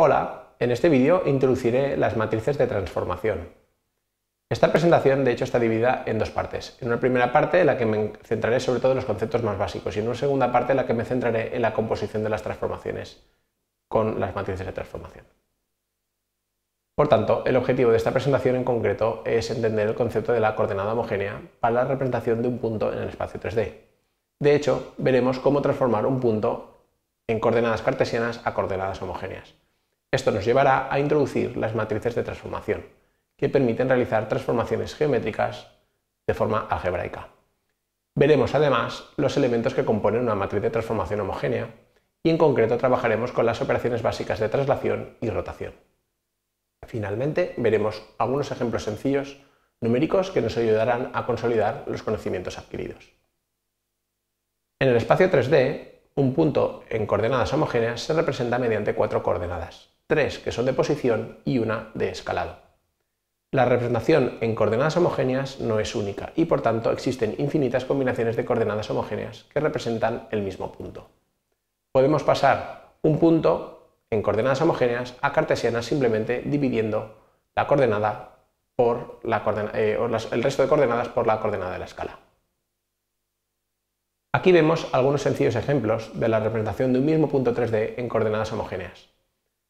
Hola, en este vídeo introduciré las matrices de transformación. Esta presentación de hecho está dividida en dos partes. En una primera parte en la que me centraré sobre todo en los conceptos más básicos y en una segunda parte en la que me centraré en la composición de las transformaciones con las matrices de transformación. Por tanto, el objetivo de esta presentación en concreto es entender el concepto de la coordenada homogénea para la representación de un punto en el espacio 3D. De hecho, veremos cómo transformar un punto en coordenadas cartesianas a coordenadas homogéneas. Esto nos llevará a introducir las matrices de transformación, que permiten realizar transformaciones geométricas de forma algebraica. Veremos además los elementos que componen una matriz de transformación homogénea y en concreto trabajaremos con las operaciones básicas de traslación y rotación. Finalmente, veremos algunos ejemplos sencillos numéricos que nos ayudarán a consolidar los conocimientos adquiridos. En el espacio 3D, un punto en coordenadas homogéneas se representa mediante cuatro coordenadas, tres que son de posición y una de escalado. La representación en coordenadas homogéneas no es única y por tanto existen infinitas combinaciones de coordenadas homogéneas que representan el mismo punto. Podemos pasar un punto en coordenadas homogéneas a cartesianas simplemente dividiendo la coordenada por la eh, el resto de coordenadas por la coordenada de la escala. Aquí vemos algunos sencillos ejemplos de la representación de un mismo punto 3D en coordenadas homogéneas.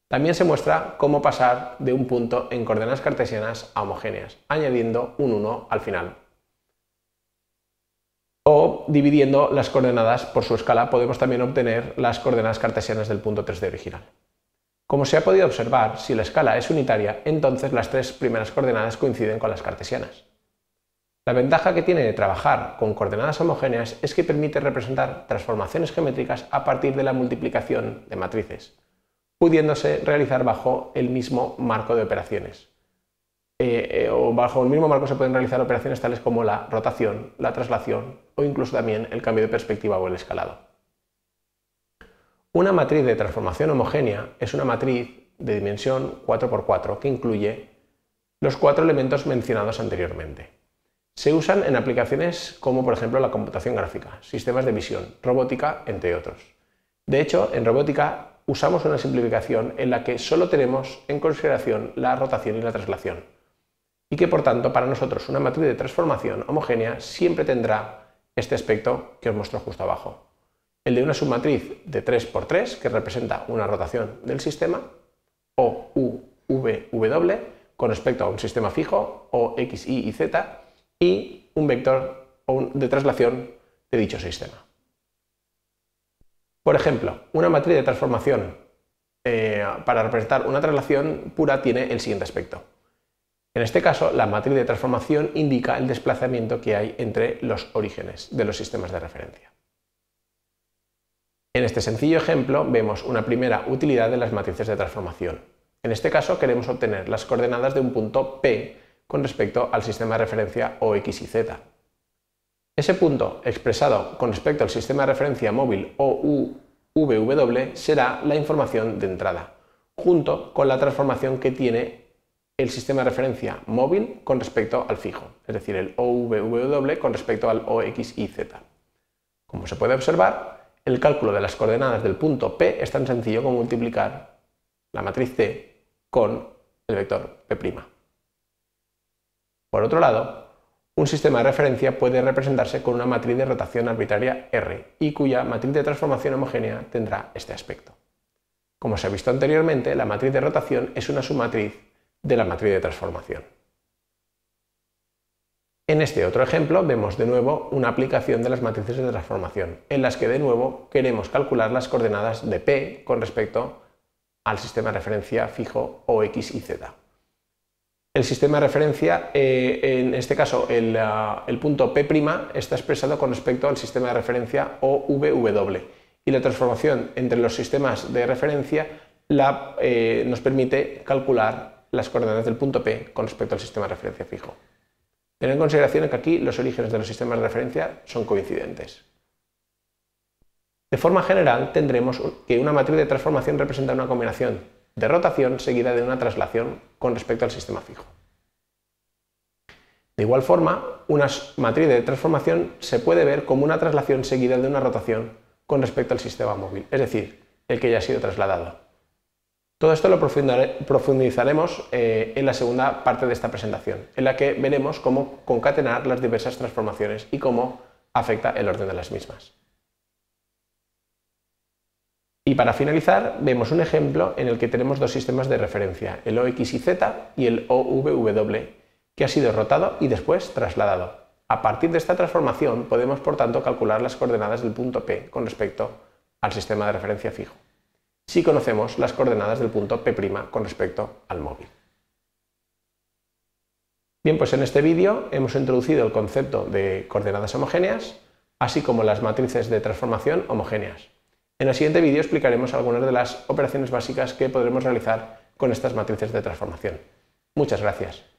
También se muestra cómo pasar de un punto en coordenadas cartesianas a homogéneas, añadiendo un 1 al final. O dividiendo las coordenadas por su escala podemos también obtener las coordenadas cartesianas del punto 3D original. Como se ha podido observar, si la escala es unitaria, entonces las tres primeras coordenadas coinciden con las cartesianas. La ventaja que tiene de trabajar con coordenadas homogéneas es que permite representar transformaciones geométricas a partir de la multiplicación de matrices, pudiéndose realizar bajo el mismo marco de operaciones. Eh, eh, o bajo el mismo marco se pueden realizar operaciones tales como la rotación, la traslación o incluso también el cambio de perspectiva o el escalado. Una matriz de transformación homogénea es una matriz de dimensión 4x4 que incluye los cuatro elementos mencionados anteriormente. Se usan en aplicaciones como por ejemplo la computación gráfica, sistemas de visión, robótica, entre otros. De hecho, en robótica usamos una simplificación en la que solo tenemos en consideración la rotación y la traslación, y que por tanto para nosotros una matriz de transformación homogénea siempre tendrá este aspecto que os muestro justo abajo, el de una submatriz de 3x3 que representa una rotación del sistema, o U, V, W, con respecto a un sistema fijo, o X, Y y Z, y un vector de traslación de dicho sistema. Por ejemplo, una matriz de transformación eh, para representar una traslación pura tiene el siguiente aspecto. En este caso, la matriz de transformación indica el desplazamiento que hay entre los orígenes de los sistemas de referencia. En este sencillo ejemplo vemos una primera utilidad de las matrices de transformación. En este caso queremos obtener las coordenadas de un punto P con respecto al sistema de referencia OX y Z. Ese punto expresado con respecto al sistema de referencia móvil OUVW será la información de entrada, junto con la transformación que tiene el sistema de referencia móvil con respecto al fijo, es decir, el OVW con respecto al OXIZ. Como se puede observar, el cálculo de las coordenadas del punto P es tan sencillo como multiplicar la matriz C con el vector P'. Por otro lado, un sistema de referencia puede representarse con una matriz de rotación arbitraria R y cuya matriz de transformación homogénea tendrá este aspecto. Como se ha visto anteriormente, la matriz de rotación es una submatriz de la matriz de transformación. En este otro ejemplo vemos de nuevo una aplicación de las matrices de transformación, en las que de nuevo queremos calcular las coordenadas de P con respecto al sistema de referencia fijo o X y Z el sistema de referencia, eh, en este caso ah, el, punto P' está expresado con respecto al sistema de referencia OVW y la transformación entre los sistemas de referencia eh, nos permite calcular las coordenadas del punto P con respecto al sistema de referencia fijo. Ten en consideración que aquí los orígenes de los sistemas de referencia son coincidentes. De forma general, tendremos que una matriz de transformación representa una combinación de rotación seguida de una traslación con respecto al sistema fijo. De igual forma, una matriz de transformación se puede ver como una traslación seguida de una rotación con respecto al sistema móvil, es decir, el que ya ha sido trasladado. Todo esto lo profundizaremos eh, en la segunda parte de esta presentación, en la que veremos cómo concatenar las diversas transformaciones y cómo afecta el orden de las mismas. Y para finalizar, vemos un ejemplo en el que tenemos dos sistemas de referencia, el OXYZ y el OVW, que ha sido rotado y después trasladado. A partir de esta transformación podemos, por tanto, calcular las coordenadas del punto P con respecto al sistema de referencia fijo, si conocemos las coordenadas del punto P' con respecto al móvil. Bien, pues en este vídeo hemos introducido el concepto de coordenadas homogéneas, así como las matrices de transformación homogéneas. En el siguiente vídeo explicaremos algunas de las operaciones básicas que podremos realizar con estas matrices de transformación. Muchas gracias.